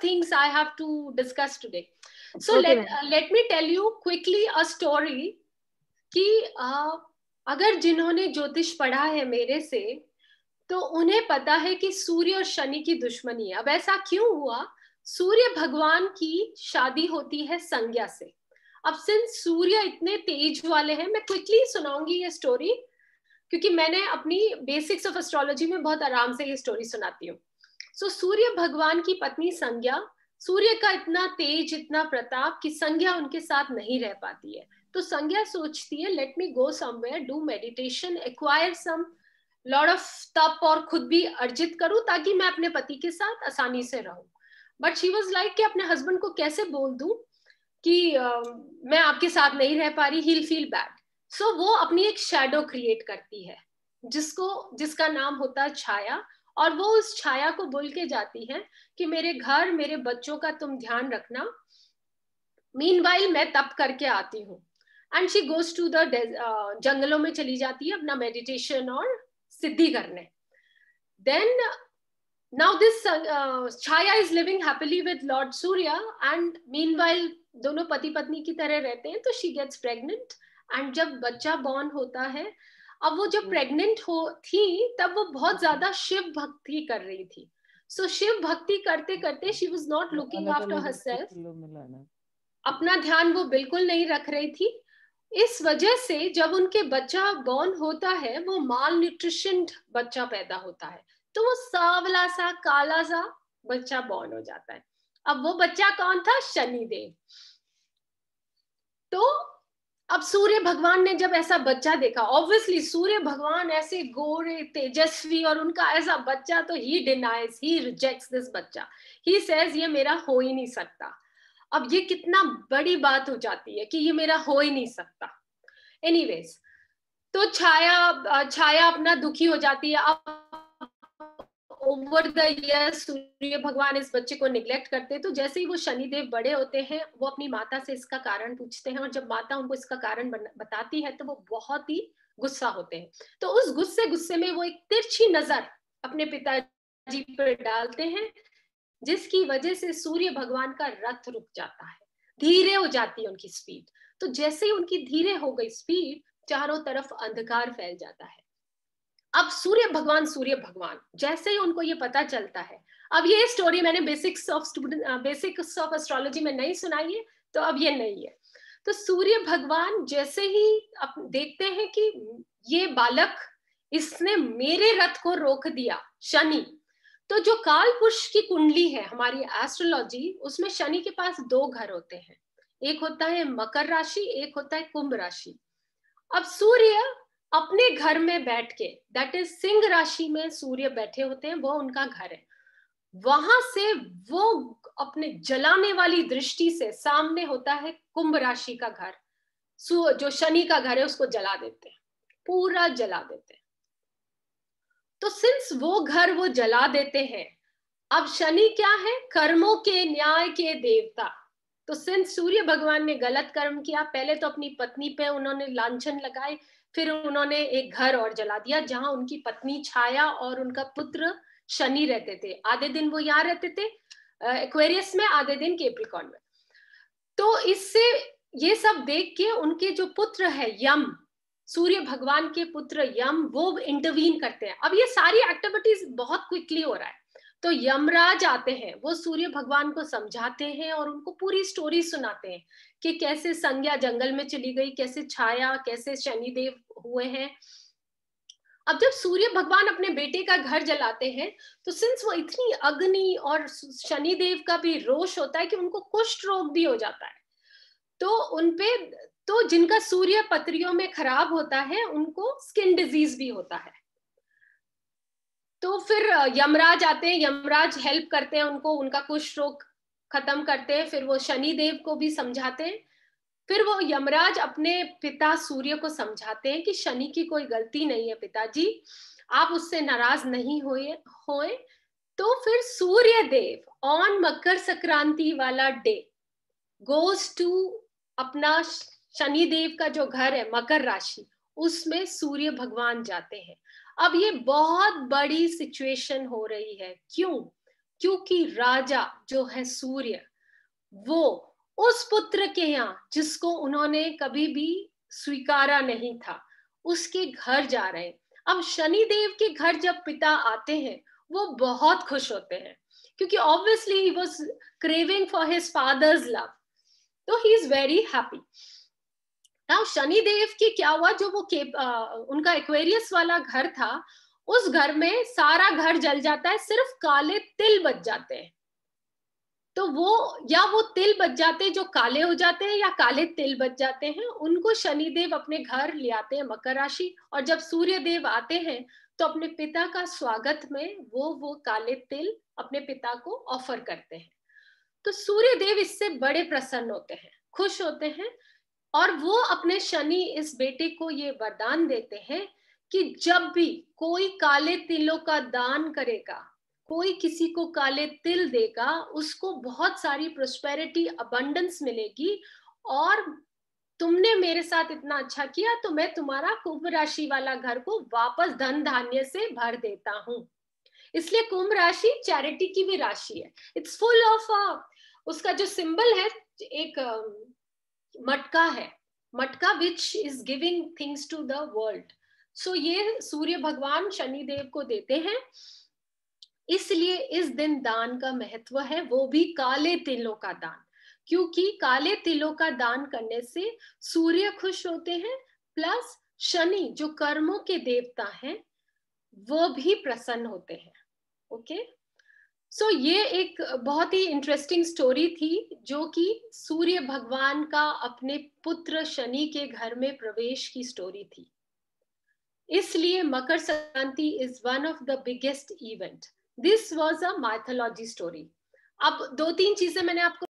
things I have to discuss today. So okay. let, uh, let me tell you quickly a story ki uh, अगर जिन्होंने ज्योतिष पढ़ा है मेरे से तो उन्हें पता है कि सूर्य और शनि की दुश्मनी है अब ऐसा क्यों हुआ सूर्य भगवान की शादी होती है संज्ञा से अब सिंस सूर्य इतने तेज वाले हैं मैं क्विकली सुनाऊंगी ये स्टोरी क्योंकि मैंने अपनी बेसिक्स ऑफ एस्ट्रोलॉजी में बहुत आराम से ये स्टोरी सुनाती हूँ सो so, सूर्य भगवान की पत्नी संज्ञा सूर्य का इतना तेज इतना प्रताप कि संज्ञा उनके साथ नहीं रह पाती है तो संज्ञा सोचती है let me go somewhere do meditation acquire some lot of तप और खुद भी अर्जित करूं ताकि मैं अपने पति के साथ आसानी से रहूं बट शी वॉज लाइक कि अपने हस्बैंड को कैसे बोल दू कि uh, मैं आपके साथ नहीं रह पा रही ही फील बैड सो वो अपनी एक शेडो क्रिएट करती है जिसको जिसका नाम होता है छाया और वो उस छाया को बोल के जाती है कि मेरे घर मेरे बच्चों का तुम ध्यान रखना मीन मैं तप करके आती हूँ and she goes to the जंगलों में चली जाती है अपना मेडिटेशन और सिद्धि करने then now this Chhaya is living happily with lord Surya and मीन दोनों पति पत्नी की तरह रहते हैं तो शी गेट्स प्रेगनेंट एंड जब बच्चा बॉर्न होता है अब वो जब प्रेग्नेंट हम्म। हो थी तब वो बहुत हम्म। ज्यादा शिव भक्ति कर रही थी सो so, शिव भक्ति करते करते she was not looking after herself अपना ध्यान वो बिल्कुल नहीं रख रही थी इस वजह से जब उनके बच्चा बॉर्न होता है वो माल न्यूट्रिशन बच्चा पैदा होता है तो वो सावला सा काला सा बच्चा बॉर्न हो जाता है अब वो बच्चा कौन था शनिदेव तो अब सूर्य भगवान ने जब ऐसा बच्चा देखा ऑब्वियसली सूर्य भगवान ऐसे गोरे तेजस्वी और उनका ऐसा बच्चा तो ही डिनाइज ही रिजेक्ट दिस बच्चा ही सेज ये मेरा हो ही नहीं सकता अब ये कितना बड़ी बात हो जाती है कि ये मेरा हो ही नहीं सकता एनीवेज तो छाया छाया अपना दुखी हो जाती है अब ओवर द ईयर सूर्य भगवान इस बच्चे को निग्लेक्ट करते हैं तो जैसे ही वो शनिदेव बड़े होते हैं वो अपनी माता से इसका कारण पूछते हैं और जब माता उनको इसका कारण बताती है तो वो बहुत ही गुस्सा होते हैं तो उस गुस्से गुस्से में वो एक तिरछी नजर अपने पिताजी पर डालते हैं जिसकी वजह से सूर्य भगवान का रथ रुक जाता है धीरे हो जाती है उनकी स्पीड तो जैसे ही उनकी धीरे हो गई स्पीड चारों तरफ अंधकार फैल जाता है अब सूर्य भगवान सूर्य भगवान जैसे ही उनको ये पता चलता है अब ये स्टोरी मैंने basics of student basics of astrology में नहीं सुनाई है तो अब ये नहीं है तो सूर्य भगवान जैसे ही अब देखते हैं कि ये बालक इसने मेरे रथ को रोक दिया शनि तो जो काल पुरुष की कुंडली है हमारी एस्ट्रोलॉजी उसमें शनि के पास दो घर होते हैं एक होता है मकर राशि एक होता है कुंभ राशि अब सूर्य अपने घर में बैठ के दैट इज सिंह राशि में सूर्य बैठे होते हैं वो उनका घर है वहां से वो अपने जलाने वाली दृष्टि से सामने होता है कुंभ राशि का घर जो शनि का घर है उसको जला देते हैं पूरा जला देते हैं तो सिंस वो घर वो जला देते हैं अब शनि क्या है कर्मों के न्याय के देवता तो सिंस सूर्य भगवान ने गलत कर्म किया पहले तो अपनी पत्नी पे उन्होंने लाछन लगाए फिर उन्होंने एक घर और जला दिया जहां उनकी पत्नी छाया और उनका पुत्र शनि रहते थे आधे दिन वो यहाँ रहते थे एक्वेरियस में आधे दिन केप्रिकॉन में तो इससे ये सब देख के उनके जो पुत्र है यम सूर्य भगवान के पुत्र यम वो इंटरवीन करते हैं अब ये सारी एक्टिविटीज बहुत क्विकली हो रहा है तो यमराज आते हैं वो सूर्य भगवान को समझाते हैं और उनको पूरी स्टोरी सुनाते हैं कि कैसे संज्ञा जंगल में चली गई कैसे छाया कैसे शनिदेव हुए हैं अब जब सूर्य भगवान अपने बेटे का घर जलाते हैं तो सिंस वो इतनी अग्नि और शनिदेव का भी रोष होता है कि उनको कुष्ठ रोग भी हो जाता है तो उनपे तो जिनका सूर्य पत्रियों में खराब होता है उनको स्किन डिजीज भी होता है तो फिर यमराज आते हैं यमराज हेल्प करते हैं उनको उनका कुछ रोग खत्म करते हैं फिर वो शनि देव को भी समझाते हैं फिर वो यमराज अपने पिता सूर्य को समझाते हैं कि शनि की कोई गलती नहीं है पिताजी आप उससे नाराज नहीं होए होए तो फिर सूर्य देव ऑन मकर संक्रांति वाला डे गोज टू अपना शनि देव का जो घर है मकर राशि उसमें सूर्य भगवान जाते हैं अब ये बहुत बड़ी सिचुएशन हो रही है क्यों क्योंकि राजा जो है सूर्य वो उस पुत्र के यहाँ जिसको उन्होंने कभी भी स्वीकारा नहीं था उसके घर जा रहे अब शनि देव के घर जब पिता आते हैं वो बहुत खुश होते हैं क्योंकि obviously he was craving for his father's love तो he is very happy now Shani Dev की क्या हुआ जो वो के, आ, उनका एक्वेरियस वाला घर था उस घर में सारा घर जल जाता है सिर्फ काले तिल बच जाते हैं तो वो या वो तिल बच जाते जो काले हो जाते हैं या काले तिल बच जाते हैं उनको शनिदेव अपने घर ले आते हैं मकर राशि और जब सूर्य देव आते हैं तो अपने पिता का स्वागत में वो वो काले तिल अपने पिता को ऑफर करते हैं तो सूर्य देव इससे बड़े प्रसन्न होते हैं खुश होते हैं और वो अपने शनि इस बेटे को ये वरदान देते हैं कि जब भी कोई काले तिलों का दान करेगा कोई किसी को काले तिल देगा उसको बहुत सारी प्रोस्पेरिटी अबंडेंस मिलेगी और तुमने मेरे साथ इतना अच्छा किया तो मैं तुम्हारा कुंभ राशि वाला घर को वापस धन धान्य से भर देता हूँ इसलिए कुंभ राशि चैरिटी की भी राशि है इट्स फुल ऑफ उसका जो सिंबल है एक um, मटका है मटका which is giving things to the world so ये सूर्य भगवान शनिदेव को देते हैं इसलिए इस दिन दान का महत्व है वो भी काले तिलों का दान क्योंकि काले तिलों का दान करने से सूर्य खुश होते हैं प्लस शनि जो कर्मों के देवता हैं वो भी प्रसन्न होते हैं ओके okay? सो so, ये एक बहुत ही इंटरेस्टिंग स्टोरी थी जो कि सूर्य भगवान का अपने पुत्र शनि के घर में प्रवेश की स्टोरी थी इसलिए Makar Sankranti is one of the biggest event this was a mythology story अब दो तीन चीजें मैंने आपको